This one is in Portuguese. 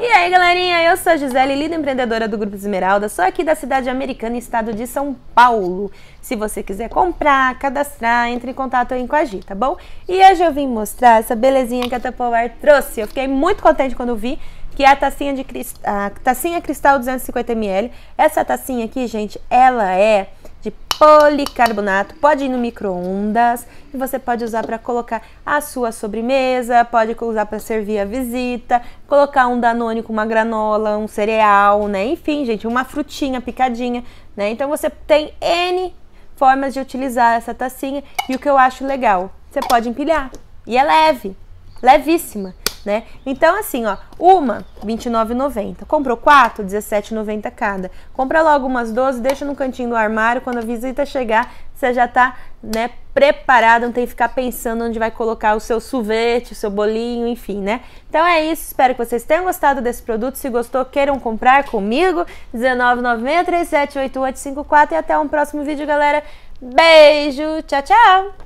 E aí, galerinha, eu sou a Gisele, líder empreendedora do Grupo Esmeralda, sou aqui da cidade americana, estado de São Paulo. Se você quiser comprar, cadastrar, entre em contato aí com a Gi, tá bom? E hoje eu vim mostrar essa belezinha que a Tupperware trouxe. Eu fiquei muito contente quando vi que é a tacinha, de a tacinha cristal 250ml. Essa tacinha aqui, gente, ela é de policarbonato, pode ir no micro-ondas e você pode usar para colocar a sua sobremesa, pode usar para servir a visita, colocar um danone com uma granola, um cereal, né? Enfim, gente, uma frutinha picadinha, né? Então você tem N formas de utilizar essa tacinha e o que eu acho legal, você pode empilhar e é leve, levíssima né? Então, assim, ó, uma, R$29,90. Comprou quatro, R$17,90 cada. Compra logo umas 12, deixa no cantinho do armário. Quando a visita chegar, você já tá, né, preparado, não tem que ficar pensando onde vai colocar o seu suvete, o seu bolinho, enfim, né? Então é isso, espero que vocês tenham gostado desse produto. Se gostou, queiram comprar comigo. 378854 e até um próximo vídeo, galera. Beijo, tchau, tchau!